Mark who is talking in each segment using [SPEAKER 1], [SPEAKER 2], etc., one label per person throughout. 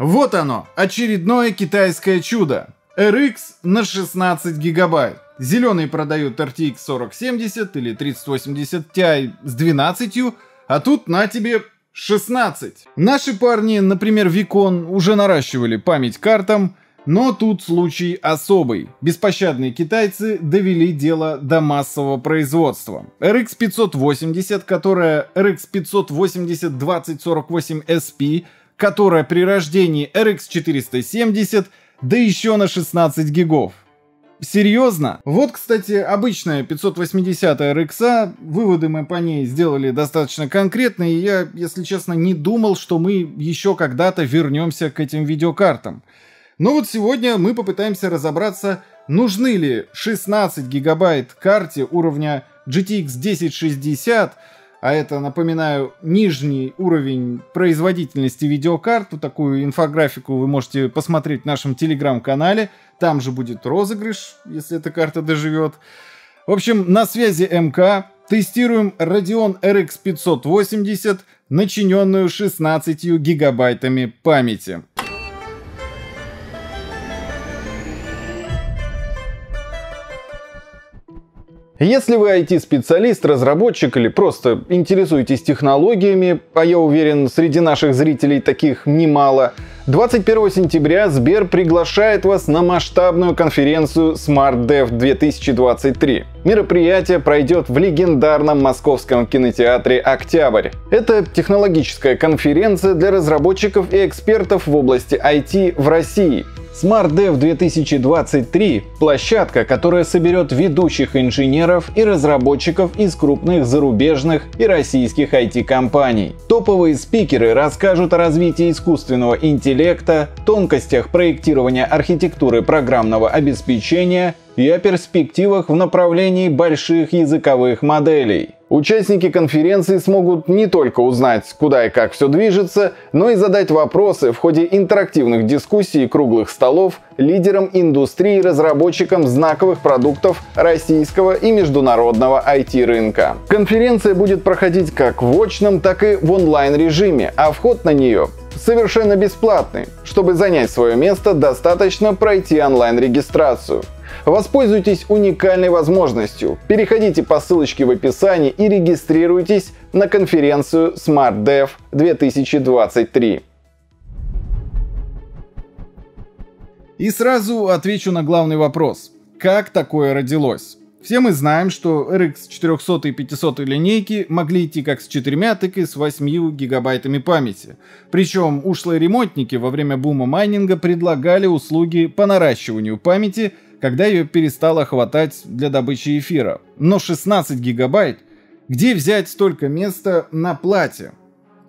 [SPEAKER 1] Вот оно, очередное китайское чудо. RX на 16 гигабайт. Зеленые продают RTX 4070 или 3080 Ti с 12, а тут на тебе 16. Наши парни, например, Викон, уже наращивали память картам, но тут случай особый. Беспощадные китайцы довели дело до массового производства. RX 580, которая RX 580 2048 SP – которая при рождении RX470, да еще на 16 гигов. Серьезно? Вот, кстати, обычная 580 RX, выводы мы по ней сделали достаточно конкретные, и я, если честно, не думал, что мы еще когда-то вернемся к этим видеокартам. Но вот сегодня мы попытаемся разобраться, нужны ли 16 гигабайт карте уровня GTX 1060, а это, напоминаю, нижний уровень производительности видеокарт. такую инфографику вы можете посмотреть в нашем телеграм-канале. Там же будет розыгрыш, если эта карта доживет. В общем, на связи МК. Тестируем Radeon RX 580, начиненную 16 гигабайтами памяти. Если вы IT-специалист, разработчик или просто интересуетесь технологиями, а я уверен, среди наших зрителей таких немало, 21 сентября Сбер приглашает вас на масштабную конференцию Smart Dev 2023. Мероприятие пройдет в легендарном московском кинотеатре «Октябрь». Это технологическая конференция для разработчиков и экспертов в области IT в России. Smart Dev 2023 – площадка, которая соберет ведущих инженеров и разработчиков из крупных зарубежных и российских IT-компаний. Топовые спикеры расскажут о развитии искусственного интеллекта, тонкостях проектирования архитектуры программного обеспечения и о перспективах в направлении больших языковых моделей. Участники конференции смогут не только узнать, куда и как все движется, но и задать вопросы в ходе интерактивных дискуссий и круглых столов лидерам индустрии и разработчикам знаковых продуктов российского и международного IT-рынка. Конференция будет проходить как в очном, так и в онлайн-режиме, а вход на нее совершенно бесплатный. Чтобы занять свое место, достаточно пройти онлайн-регистрацию. Воспользуйтесь уникальной возможностью. Переходите по ссылочке в описании и регистрируйтесь на конференцию Smart Dev 2023. И сразу отвечу на главный вопрос. Как такое родилось? Все мы знаем, что RX 400 и 500 линейки могли идти как с 4, так и с 8 гигабайтами памяти. Причем ушлые ремонтники во время бума майнинга предлагали услуги по наращиванию памяти – когда ее перестало хватать для добычи эфира. Но 16 гигабайт? Где взять столько места на плате?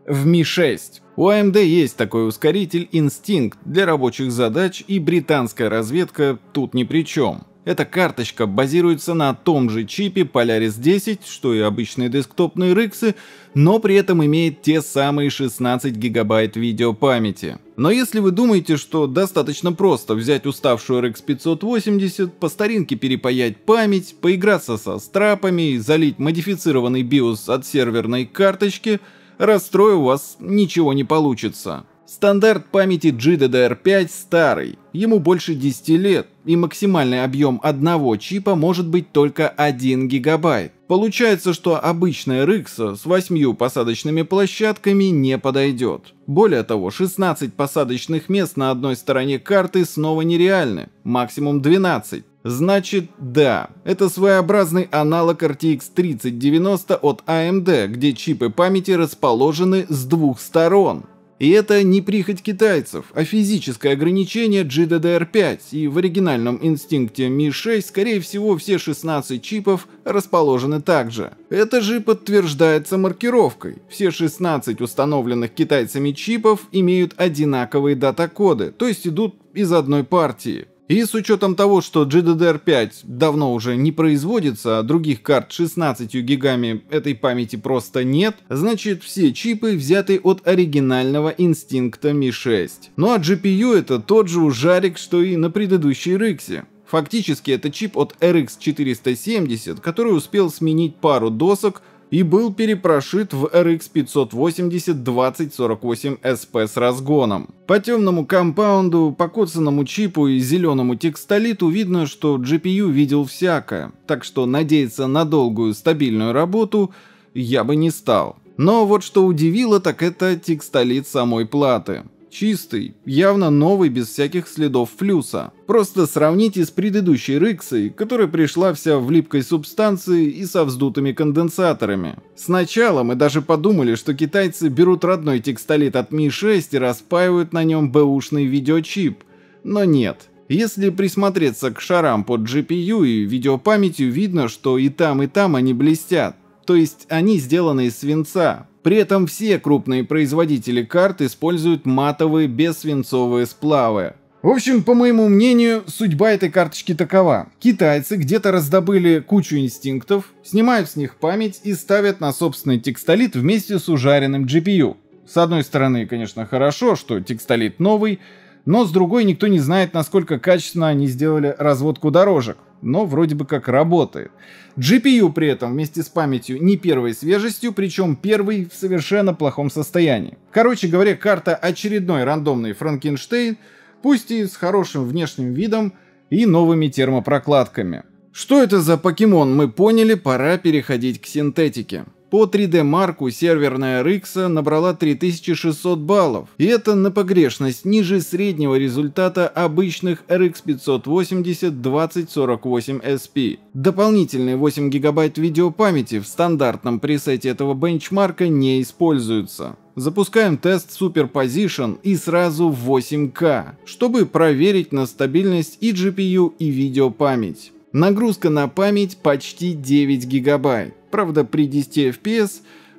[SPEAKER 1] В Mi 6. У AMD а есть такой ускоритель Instinct для рабочих задач, и британская разведка тут ни при чем. Эта карточка базируется на том же чипе Polaris 10, что и обычные десктопные рыксы, но при этом имеет те самые 16 гигабайт видеопамяти. Но если вы думаете, что достаточно просто взять уставшую RX 580, по старинке перепаять память, поиграться со страпами, залить модифицированный BIOS от серверной карточки, расстрою вас, ничего не получится. Стандарт памяти GDDR5 старый, ему больше 10 лет, и максимальный объем одного чипа может быть только 1 гигабайт. Получается, что обычная RX с 8 посадочными площадками не подойдет. Более того, 16 посадочных мест на одной стороне карты снова нереальны, максимум 12. Значит, да, это своеобразный аналог RTX 3090 от AMD, где чипы памяти расположены с двух сторон. И это не прихоть китайцев, а физическое ограничение GDDR5, и в оригинальном инстинкте Mi-6, скорее всего, все 16 чипов расположены также. Это же подтверждается маркировкой. Все 16 установленных китайцами чипов имеют одинаковые дата-коды, то есть идут из одной партии. И с учетом того, что GDDR5 давно уже не производится, а других карт 16 гигами этой памяти просто нет, значит все чипы взяты от оригинального инстинкта Mi 6. Ну а GPU это тот же ужарик, что и на предыдущей Rixie. Фактически это чип от RX 470, который успел сменить пару досок и был перепрошит в RX 580 2048 SP с разгоном. По темному компаунду, по чипу и зеленому текстолиту видно, что GPU видел всякое, так что надеяться на долгую стабильную работу я бы не стал. Но вот что удивило, так это текстолит самой платы. Чистый, явно новый, без всяких следов флюса. Просто сравните с предыдущей Рыксой, которая пришла вся в липкой субстанции и со вздутыми конденсаторами. Сначала мы даже подумали, что китайцы берут родной текстолит от mi 6 и распаивают на нем бэушный видеочип. Но нет. Если присмотреться к шарам под GPU и видеопамятью, видно, что и там, и там они блестят. То есть они сделаны из свинца, при этом все крупные производители карт используют матовые бессвинцовые сплавы. В общем, по моему мнению, судьба этой карточки такова. Китайцы где-то раздобыли кучу инстинктов, снимают с них память и ставят на собственный текстолит вместе с ужаренным GPU. С одной стороны, конечно, хорошо, что текстолит новый, но с другой никто не знает, насколько качественно они сделали разводку дорожек, но вроде бы как работает. GPU при этом вместе с памятью не первой свежестью, причем первый в совершенно плохом состоянии. Короче говоря, карта очередной рандомный Франкенштейн, пусть и с хорошим внешним видом и новыми термопрокладками. Что это за покемон, мы поняли, пора переходить к синтетике. По 3D-марку серверная RX набрала 3600 баллов, и это на погрешность ниже среднего результата обычных RX 580 2048 SP. Дополнительные 8 ГБ видеопамяти в стандартном пресете этого бенчмарка не используются. Запускаем тест Superposition и сразу 8К, чтобы проверить на стабильность и GPU и видеопамять. Нагрузка на память почти 9 гигабайт. Правда, при 10 FPS,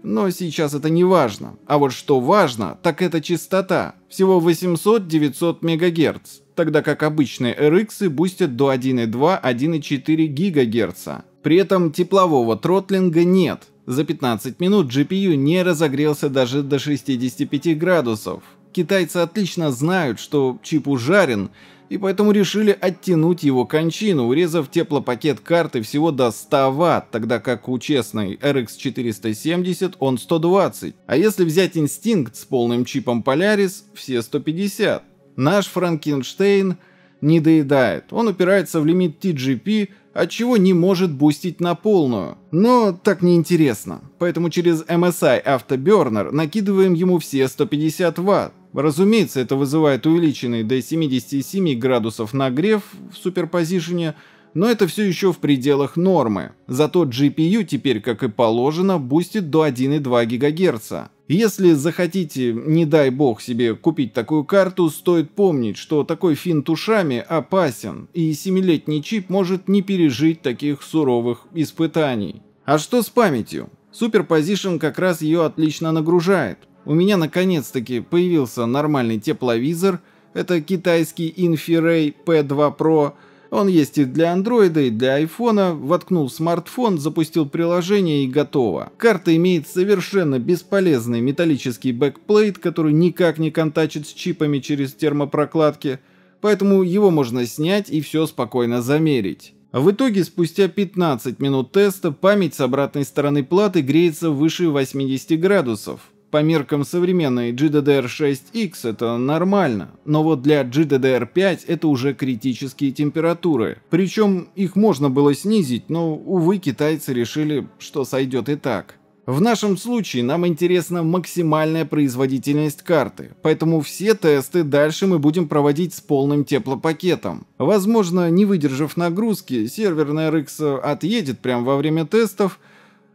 [SPEAKER 1] но сейчас это не важно. А вот что важно, так это частота. Всего 800-900 МГц, тогда как обычные RX бустят до 1,2-1,4 ГГц. При этом теплового тротлинга нет. За 15 минут GPU не разогрелся даже до 65 градусов. Китайцы отлично знают, что чип ужарен, и поэтому решили оттянуть его кончину, урезав теплопакет карты всего до 100 Вт, тогда как у честной RX 470 он 120, а если взять инстинкт с полным чипом Polaris, все 150. Наш Франкенштейн не доедает, он упирается в лимит TGP, отчего не может бустить на полную. Но так неинтересно. Поэтому через MSI Afterburner накидываем ему все 150 Вт. Разумеется, это вызывает увеличенный до 77 градусов нагрев в суперпозишене, но это все еще в пределах нормы. Зато GPU теперь, как и положено, бустит до 1,2 ГГц. Если захотите, не дай бог себе купить такую карту, стоит помнить, что такой финт ушами опасен, и семилетний чип может не пережить таких суровых испытаний. А что с памятью? Суперпозишн как раз ее отлично нагружает. У меня наконец-таки появился нормальный тепловизор, это китайский Infiray P2 Pro, он есть и для андроида, и для айфона. Воткнул смартфон, запустил приложение и готово. Карта имеет совершенно бесполезный металлический бэкплейт, который никак не контачит с чипами через термопрокладки, поэтому его можно снять и все спокойно замерить. В итоге, спустя 15 минут теста, память с обратной стороны платы греется выше 80 градусов. По меркам современной GDDR6X это нормально, но вот для GDDR5 это уже критические температуры. Причем их можно было снизить, но, увы, китайцы решили, что сойдет и так. В нашем случае нам интересна максимальная производительность карты, поэтому все тесты дальше мы будем проводить с полным теплопакетом. Возможно, не выдержав нагрузки, сервер RX отъедет прямо во время тестов.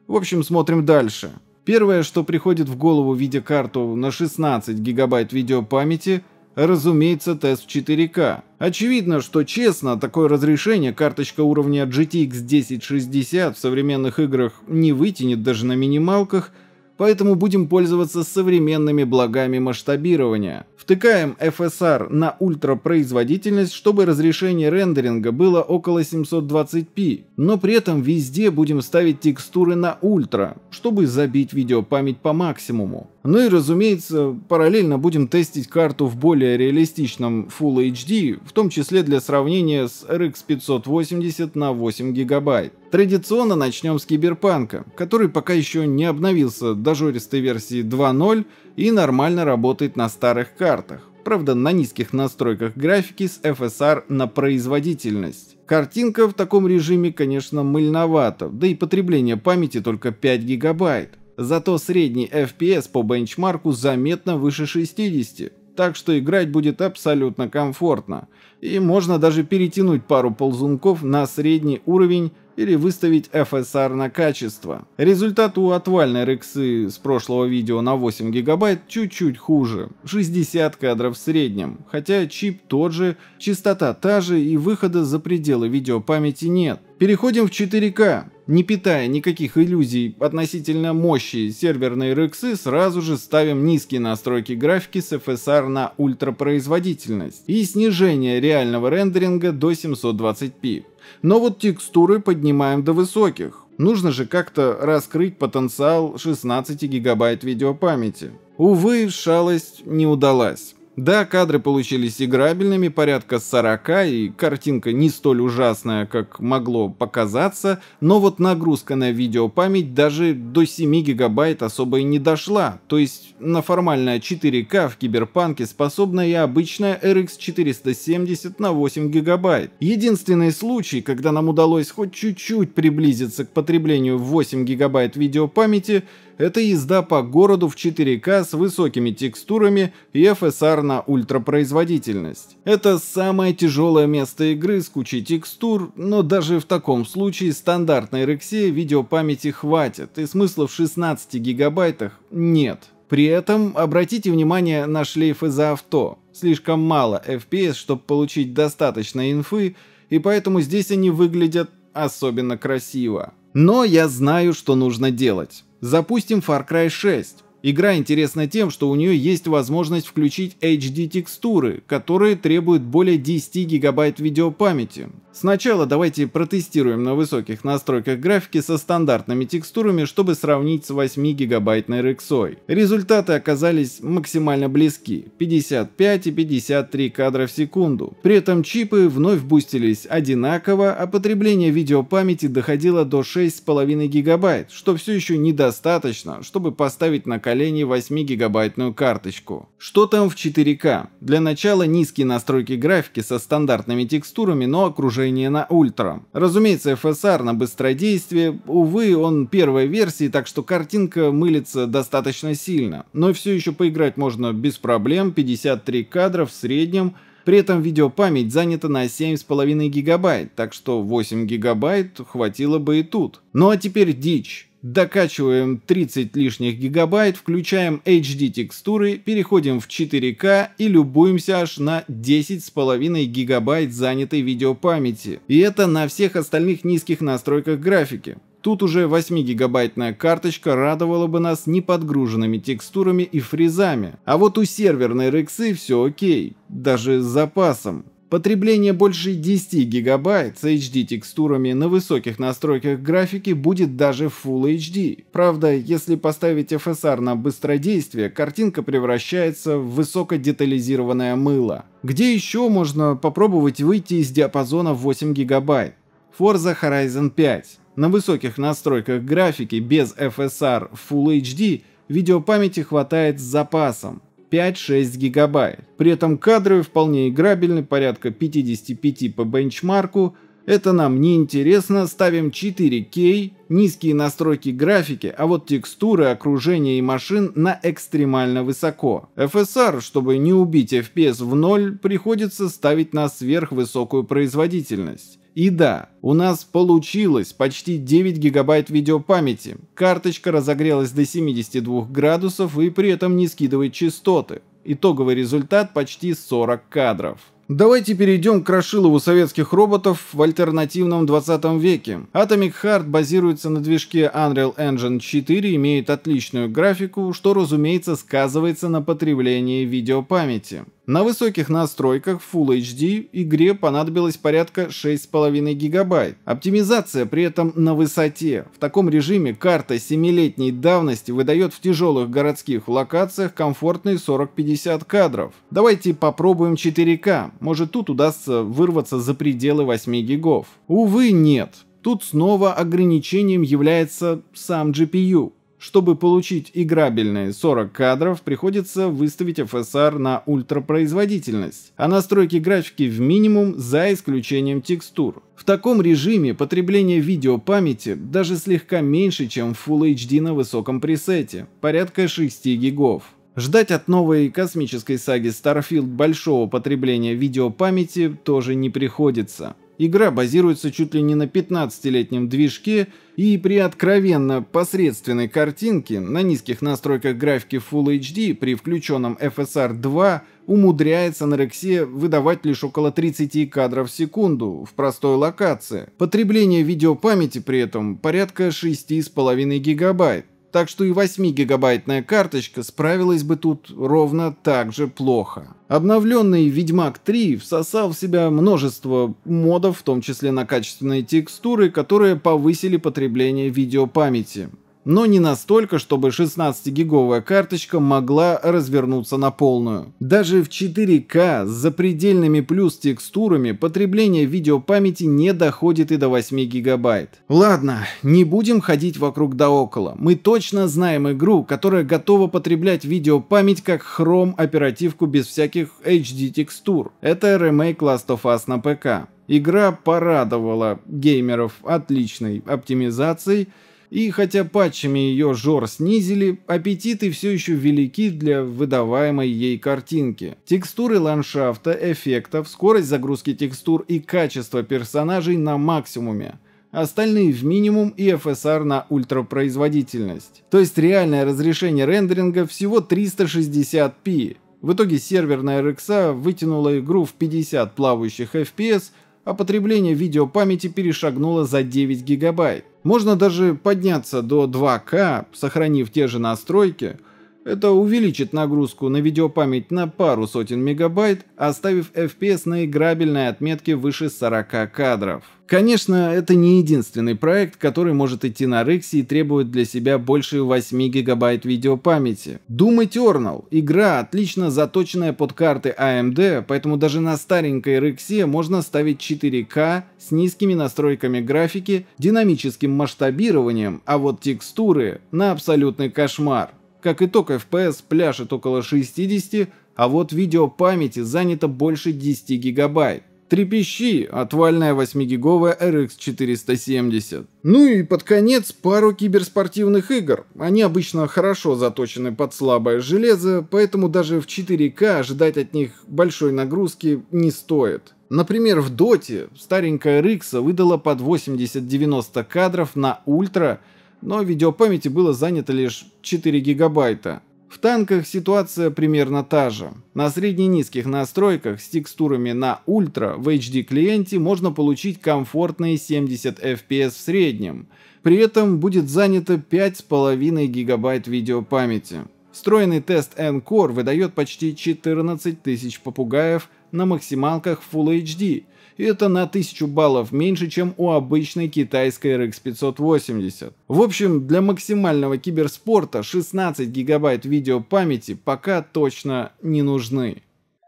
[SPEAKER 1] В общем, смотрим дальше. Первое, что приходит в голову, видя карту на 16 гигабайт видеопамяти, разумеется, тест 4К. Очевидно, что честно, такое разрешение карточка уровня GTX 1060 в современных играх не вытянет даже на минималках – поэтому будем пользоваться современными благами масштабирования. Втыкаем FSR на ультрапроизводительность, чтобы разрешение рендеринга было около 720p, но при этом везде будем ставить текстуры на ультра, чтобы забить видеопамять по максимуму. Ну и разумеется, параллельно будем тестить карту в более реалистичном Full HD, в том числе для сравнения с RX 580 на 8 гигабайт. Традиционно начнем с киберпанка, который пока еще не обновился до жористой версии 2.0 и нормально работает на старых картах. Правда, на низких настройках графики с FSR на производительность. Картинка в таком режиме, конечно, мыльновато, да и потребление памяти только 5 гигабайт. Зато средний FPS по бенчмарку заметно выше 60, так что играть будет абсолютно комфортно. И можно даже перетянуть пару ползунков на средний уровень или выставить FSR на качество. Результат у отвальной рексы с прошлого видео на 8 гигабайт чуть-чуть хуже, 60 кадров в среднем, хотя чип тот же, частота та же и выхода за пределы видеопамяти нет. Переходим в 4К. Не питая никаких иллюзий относительно мощи серверной RX, сразу же ставим низкие настройки графики с FSR на ультрапроизводительность и снижение реального рендеринга до 720p. Но вот текстуры поднимаем до высоких. Нужно же как-то раскрыть потенциал 16 гигабайт видеопамяти. Увы, шалость не удалась. Да, кадры получились играбельными, порядка 40, и картинка не столь ужасная, как могло показаться, но вот нагрузка на видеопамять даже до 7 гигабайт особо и не дошла, то есть на формальное 4К в Киберпанке способна и обычная RX 470 на 8 гигабайт. Единственный случай, когда нам удалось хоть чуть-чуть приблизиться к потреблению в 8 гигабайт видеопамяти — это езда по городу в 4К с высокими текстурами и FSR на ультрапроизводительность. Это самое тяжелое место игры с кучей текстур, но даже в таком случае стандартной RX видеопамяти хватит, и смысла в 16 гигабайтах нет. При этом обратите внимание на шлейфы за авто. Слишком мало FPS, чтобы получить достаточно инфы, и поэтому здесь они выглядят особенно красиво. Но я знаю, что нужно делать. Запустим Far Cry 6. Игра интересна тем, что у нее есть возможность включить HD-текстуры, которые требуют более 10 гигабайт видеопамяти. Сначала давайте протестируем на высоких настройках графики со стандартными текстурами, чтобы сравнить с 8 гигабайтной Рексой. Результаты оказались максимально близки — 55 и 53 кадра в секунду. При этом чипы вновь бустились одинаково, а потребление видеопамяти доходило до 6,5 гигабайт, что все еще недостаточно, чтобы поставить на колено поколений 8-гигабайтную карточку. Что там в 4К? Для начала низкие настройки графики со стандартными текстурами, но окружение на ультра. Разумеется, FSR на быстродействие, увы, он первой версии, так что картинка мылится достаточно сильно. Но все еще поиграть можно без проблем, 53 кадра в среднем, при этом видеопамять занята на 7,5 гигабайт, так что 8 гигабайт хватило бы и тут. Ну а теперь дичь. Докачиваем 30 лишних гигабайт, включаем HD текстуры, переходим в 4К и любуемся аж на 10,5 гигабайт занятой видеопамяти. И это на всех остальных низких настройках графики. Тут уже 8-гигабайтная карточка радовала бы нас неподгруженными текстурами и фрезами. А вот у серверной RX все окей, даже с запасом. Потребление больше 10 гигабайт с HD-текстурами на высоких настройках графики будет даже в Full HD. Правда, если поставить FSR на быстродействие, картинка превращается в высокодетализированное мыло. Где еще можно попробовать выйти из диапазона 8 гигабайт? Forza Horizon 5. На высоких настройках графики без FSR Full HD видеопамяти хватает с запасом. 5-6 гигабайт. При этом кадры вполне играбельны, порядка 55 по бенчмарку. Это нам не интересно, ставим 4К, низкие настройки графики, а вот текстуры, окружения и машин на экстремально высоко. FSR, чтобы не убить FPS в ноль, приходится ставить на сверхвысокую производительность. И да, у нас получилось почти 9 гигабайт видеопамяти. Карточка разогрелась до 72 градусов и при этом не скидывает частоты. Итоговый результат почти 40 кадров. Давайте перейдем к Рашилову советских роботов в альтернативном 20 веке. Atomic Heart базируется на движке Unreal Engine 4, имеет отличную графику, что, разумеется, сказывается на потреблении видеопамяти. На высоких настройках Full HD игре понадобилось порядка 6,5 гигабайт. Оптимизация при этом на высоте. В таком режиме карта 7-летней давности выдает в тяжелых городских локациях комфортные 40-50 кадров. Давайте попробуем 4К, может тут удастся вырваться за пределы 8 гигов. Увы, нет. Тут снова ограничением является сам GPU. Чтобы получить играбельные 40 кадров, приходится выставить FSR на ультрапроизводительность, а настройки графики в минимум за исключением текстур. В таком режиме потребление видеопамяти даже слегка меньше, чем в Full HD на высоком пресете, порядка 6 гигов. Ждать от новой космической саги Starfield большого потребления видеопамяти тоже не приходится. Игра базируется чуть ли не на 15-летнем движке, и при откровенно посредственной картинке на низких настройках графики Full HD при включенном FSR 2 умудряется на Рексе выдавать лишь около 30 кадров в секунду в простой локации. Потребление видеопамяти при этом порядка 6,5 гигабайт так что и 8-гигабайтная карточка справилась бы тут ровно так же плохо. Обновленный Ведьмак 3 всосал в себя множество модов, в том числе на качественные текстуры, которые повысили потребление видеопамяти но не настолько, чтобы 16-гиговая карточка могла развернуться на полную. Даже в 4К с запредельными плюс текстурами потребление видеопамяти не доходит и до 8 гигабайт. Ладно, не будем ходить вокруг да около. Мы точно знаем игру, которая готова потреблять видеопамять как Chrome оперативку без всяких HD текстур. Это ремейк Last of Us на ПК. Игра порадовала геймеров отличной оптимизацией и хотя патчами ее жор снизили, аппетиты все еще велики для выдаваемой ей картинки. Текстуры ландшафта, эффектов, скорость загрузки текстур и качество персонажей на максимуме остальные в минимум и FSR на ультрапроизводительность. То есть реальное разрешение рендеринга всего 360p. В итоге серверная RX вытянула игру в 50 плавающих FPS а потребление видеопамяти перешагнуло за 9 гигабайт. Можно даже подняться до 2К, сохранив те же настройки. Это увеличит нагрузку на видеопамять на пару сотен мегабайт, оставив FPS на играбельной отметке выше 40 кадров. Конечно, это не единственный проект, который может идти на Rix и требует для себя больше 8 гигабайт видеопамяти. Doom Eternal — игра, отлично заточенная под карты AMD, поэтому даже на старенькой Rix можно ставить 4К с низкими настройками графики, динамическим масштабированием, а вот текстуры — на абсолютный кошмар. Как итог, FPS пляшет около 60, а вот видеопамяти занято больше 10 гигабайт. Трепещи, отвальная 8-гиговая RX470. Ну и под конец пару киберспортивных игр. Они обычно хорошо заточены под слабое железо, поэтому даже в 4К ожидать от них большой нагрузки не стоит. Например, в Доте старенькая RX выдала под 80-90 кадров на ультра, но видеопамяти было занято лишь 4 гигабайта. В танках ситуация примерно та же. На средне-низких настройках с текстурами на ультра в HD клиенте можно получить комфортные 70 FPS в среднем. При этом будет занято 5,5 гигабайт видеопамяти. Встроенный тест N-Core выдает почти 14 тысяч попугаев на максималках Full HD – это на 1000 баллов меньше, чем у обычной китайской RX 580. В общем, для максимального киберспорта 16 гигабайт видеопамяти пока точно не нужны.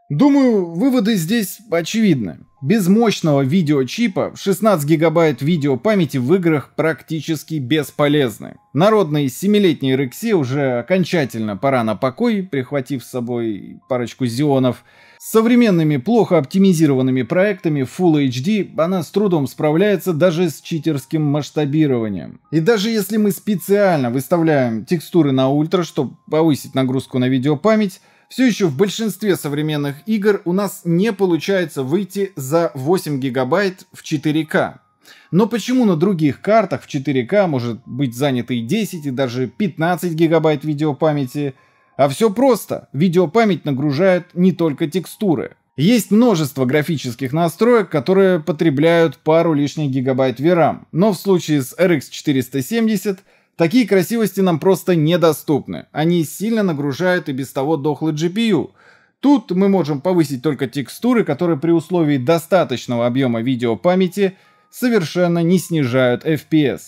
[SPEAKER 1] Думаю, выводы здесь очевидны. Без мощного видеочипа 16 гигабайт видеопамяти в играх практически бесполезны. Народной семилетней Рекси уже окончательно пора на покой, прихватив с собой парочку зионов. С современными плохо оптимизированными проектами Full HD она с трудом справляется даже с читерским масштабированием. И даже если мы специально выставляем текстуры на ультра, чтобы повысить нагрузку на видеопамять, все еще в большинстве современных игр у нас не получается выйти за 8 гигабайт в 4К. Но почему на других картах в 4К может быть занято и 10, и даже 15 гигабайт видеопамяти – а все просто. Видеопамять нагружает не только текстуры. Есть множество графических настроек, которые потребляют пару лишних гигабайт VRAM, но в случае с RX 470 такие красивости нам просто недоступны. Они сильно нагружают и без того дохлый GPU. Тут мы можем повысить только текстуры, которые при условии достаточного объема видеопамяти совершенно не снижают FPS.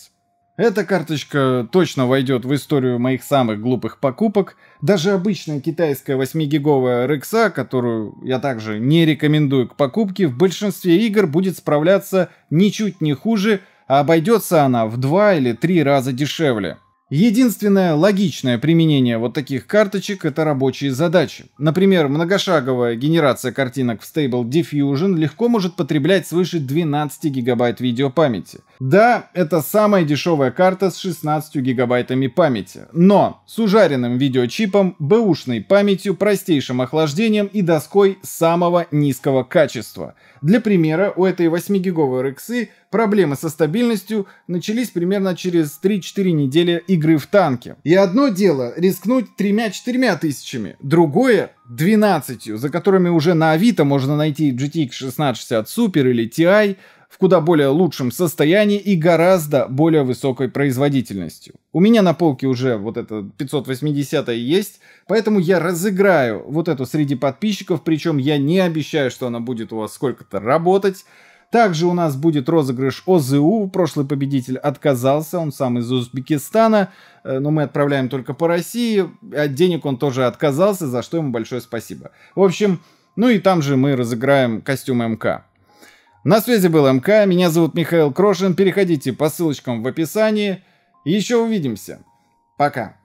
[SPEAKER 1] Эта карточка точно войдет в историю моих самых глупых покупок. Даже обычная китайская 8-гиговая RXA, которую я также не рекомендую к покупке, в большинстве игр будет справляться ничуть не хуже, а обойдется она в 2 или 3 раза дешевле. Единственное логичное применение вот таких карточек — это рабочие задачи. Например, многошаговая генерация картинок в Stable Diffusion легко может потреблять свыше 12 гигабайт видеопамяти — да, это самая дешевая карта с 16 гигабайтами памяти, но с ужаренным видеочипом, бэушной памятью, простейшим охлаждением и доской самого низкого качества. Для примера, у этой 8-гиговой RX проблемы со стабильностью начались примерно через 3-4 недели игры в танке. И одно дело рискнуть 3-4 тысячами, другое 12, за которыми уже на Авито можно найти GTX 1660 Super или TI, в куда более лучшем состоянии и гораздо более высокой производительностью. У меня на полке уже вот это 580 есть, поэтому я разыграю вот эту среди подписчиков, причем я не обещаю, что она будет у вас сколько-то работать. Также у нас будет розыгрыш ОЗУ. Прошлый победитель отказался, он сам из Узбекистана, э, но мы отправляем только по России. От а денег он тоже отказался, за что ему большое спасибо. В общем, ну и там же мы разыграем костюм МК. На связи был МК, меня зовут Михаил Крошин, переходите по ссылочкам в описании. Еще увидимся. Пока.